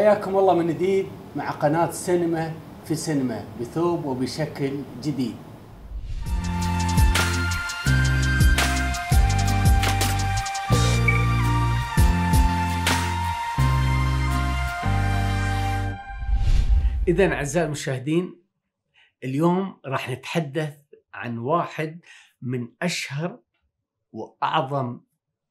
حياكم الله من جديد مع قناة سينما في سينما بثوب وبشكل جديد إذا أعزائي المشاهدين اليوم راح نتحدث عن واحد من أشهر وأعظم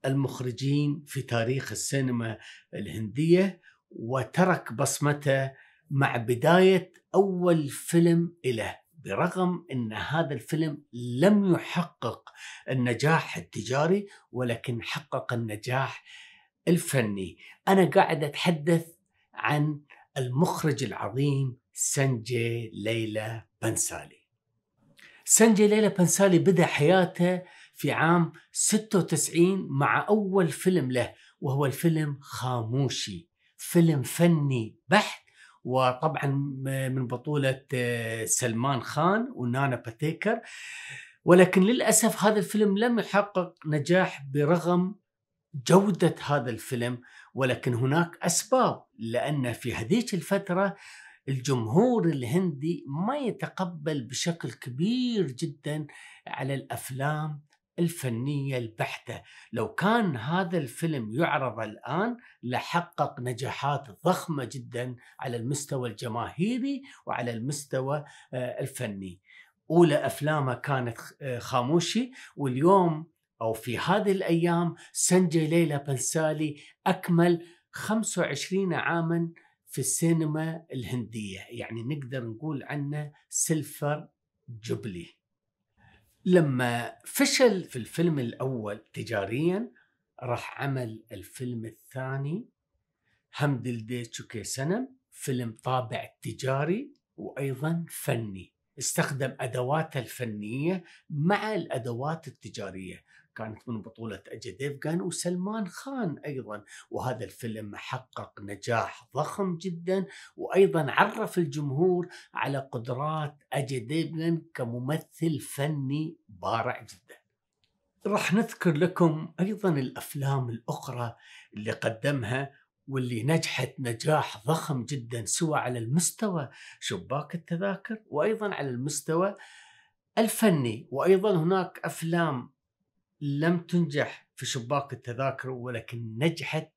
المخرجين في تاريخ السينما الهندية وترك بصمته مع بداية أول فيلم له برغم أن هذا الفيلم لم يحقق النجاح التجاري ولكن حقق النجاح الفني أنا قاعد أتحدث عن المخرج العظيم سنجي ليلى بنسالي سنجي ليلى بنسالي بدأ حياته في عام 96 مع أول فيلم له وهو الفيلم خاموشي فيلم فني بحت وطبعا من بطولة آه، سلمان خان ونانا باتيكر ولكن للأسف هذا الفيلم لم يحقق نجاح برغم جودة هذا الفيلم ولكن هناك أسباب لأن في هذيك الفترة الجمهور الهندي ما يتقبل بشكل كبير جدا على الافلام الفنيه البحته، لو كان هذا الفيلم يعرض الان لحقق نجاحات ضخمه جدا على المستوى الجماهيري وعلى المستوى آه، الفني. اولى افلامه كانت آه، خاموشي واليوم او في هذه الايام سنجي ليلى بنسالي اكمل 25 عاما في السينما الهنديه، يعني نقدر نقول عنه سيلفر جوبلي. لما فشل في الفيلم الاول تجاريا راح عمل الفيلم الثاني هم دلدي سنم فيلم طابع تجاري وايضا فني استخدم ادواته الفنيه مع الادوات التجاريه كانت من بطولة أجي ديفغان وسلمان خان أيضا وهذا الفيلم حقق نجاح ضخم جدا وأيضا عرف الجمهور على قدرات أجي ديفغان كممثل فني بارع جدا راح نذكر لكم أيضا الأفلام الأخرى اللي قدمها واللي نجحت نجاح ضخم جدا سواء على المستوى شباك التذاكر وأيضا على المستوى الفني وأيضا هناك أفلام لم تنجح في شباك التذاكر ولكن نجحت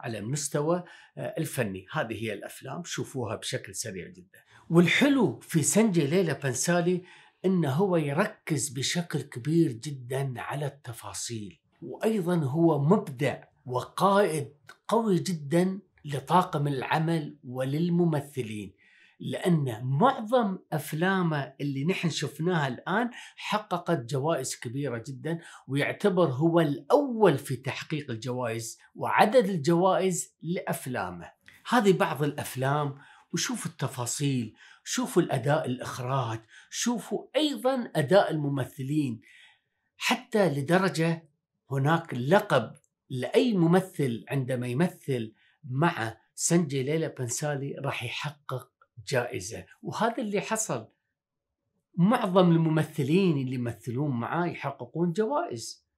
على المستوى آه، الفني هذه هي الأفلام شوفوها بشكل سريع جدا والحلو في سنجي ليلى بنسالي أنه هو يركز بشكل كبير جدا على التفاصيل وأيضا هو مبدع وقائد قوي جدا لطاقم العمل وللممثلين لان معظم افلامه اللي نحن شفناها الان حققت جوائز كبيره جدا ويعتبر هو الاول في تحقيق الجوائز وعدد الجوائز لافلامه. هذه بعض الافلام وشوفوا التفاصيل، شوفوا الاداء الاخراج، شوفوا ايضا اداء الممثلين حتى لدرجه هناك لقب لاي ممثل عندما يمثل مع سنجي ليلى بنسالي راح يحقق جائزه وهذا اللي حصل معظم الممثلين اللي يمثلون معاه يحققون جوائز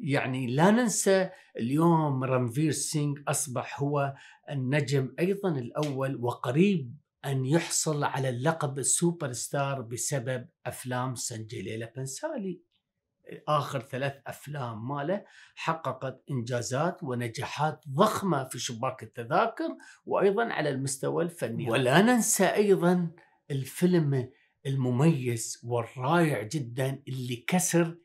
يعني لا ننسى اليوم رنفير سينغ اصبح هو النجم ايضا الاول وقريب ان يحصل على اللقب السوبر ستار بسبب افلام سنجليلا بنسالي اخر ثلاث افلام ماله حققت انجازات ونجاحات ضخمه في شباك التذاكر وايضا على المستوى الفني ولا ننسى ايضا الفيلم المميز والرائع جدا اللي كسر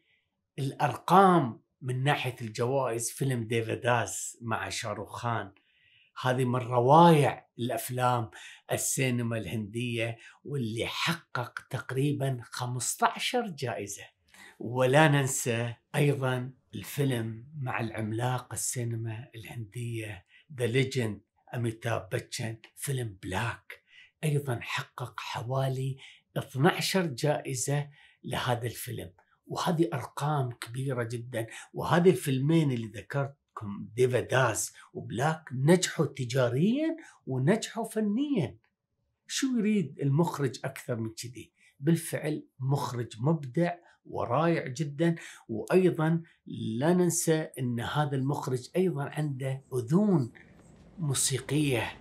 الارقام من ناحيه الجوائز فيلم ديفيداز مع شاروخان هذه من روائع الافلام السينما الهنديه واللي حقق تقريبا 15 جائزه ولا ننسى أيضا الفيلم مع العملاق السينما الهندية ذا ليجند أميتاب باتشن فيلم بلاك أيضا حقق حوالي 12 جائزة لهذا الفيلم وهذه أرقام كبيرة جدا وهذه الفيلمين اللي ذكرتكم ديفا داس وبلاك نجحوا تجاريا ونجحوا فنيا شو يريد المخرج أكثر من كذي بالفعل مخرج مبدع ورائع جدا وايضا لا ننسى ان هذا المخرج ايضا عنده اذون موسيقيه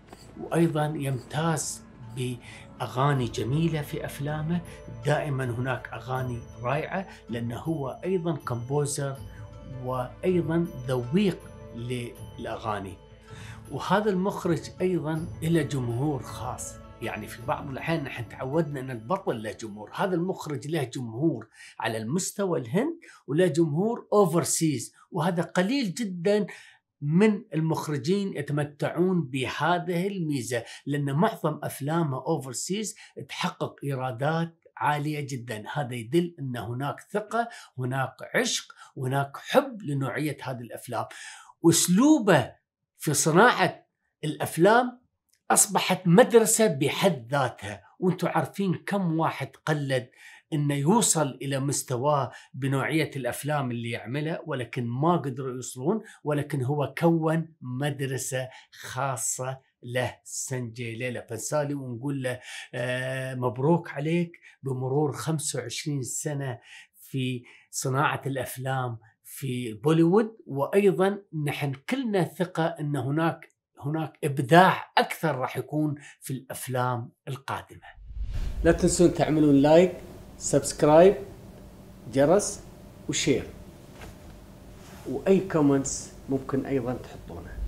وايضا يمتاز باغاني جميله في افلامه دائما هناك اغاني رائعه لانه هو ايضا كمبوزر وايضا ذويق للاغاني وهذا المخرج ايضا له جمهور خاص يعني في بعض الأحيان نحن تعودنا أن البطل له جمهور هذا المخرج له جمهور على المستوى الهند وله جمهور اوفر سيز، وهذا قليل جدا من المخرجين يتمتعون بهذه الميزة لأن معظم أفلامه اوفر سيز تحقق إيرادات عالية جدا هذا يدل أن هناك ثقة هناك عشق هناك حب لنوعية هذه الأفلام أسلوبه في صناعة الأفلام أصبحت مدرسة بحد ذاتها وانتم عارفين كم واحد قلد انه يوصل الى مستواه بنوعيه الافلام اللي يعملها ولكن ما قدروا يوصلون ولكن هو كون مدرسه خاصه له سنجي ليلى فنسالي ونقول له آه، مبروك عليك بمرور 25 سنه في صناعه الافلام في بوليوود وايضا نحن كلنا ثقه ان هناك هناك ابداع اكثر راح يكون في الافلام القادمه. لا تنسون تعملون لايك، سبسكرايب، جرس وشير. واي كومنتس ممكن ايضا تحطونه.